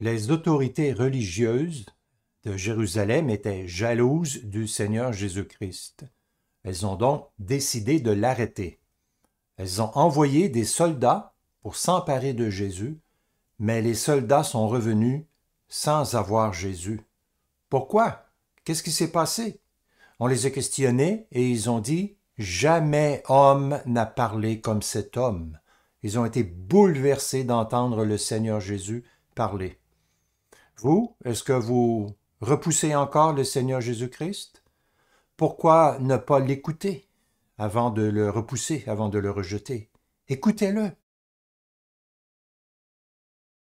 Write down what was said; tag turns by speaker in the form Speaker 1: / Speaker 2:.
Speaker 1: Les autorités
Speaker 2: religieuses de Jérusalem étaient jalouses du Seigneur Jésus-Christ. Elles ont donc décidé de l'arrêter. Elles ont envoyé des soldats pour s'emparer de Jésus, mais les soldats sont revenus sans avoir Jésus. Pourquoi Qu'est-ce qui s'est passé On les a questionnés et ils ont dit Jamais homme n'a parlé comme cet homme. Ils ont été bouleversés d'entendre le Seigneur Jésus parler. Vous, est-ce que vous repoussez encore le Seigneur Jésus-Christ? Pourquoi ne pas l'écouter avant de le repousser, avant de le rejeter? Écoutez-le.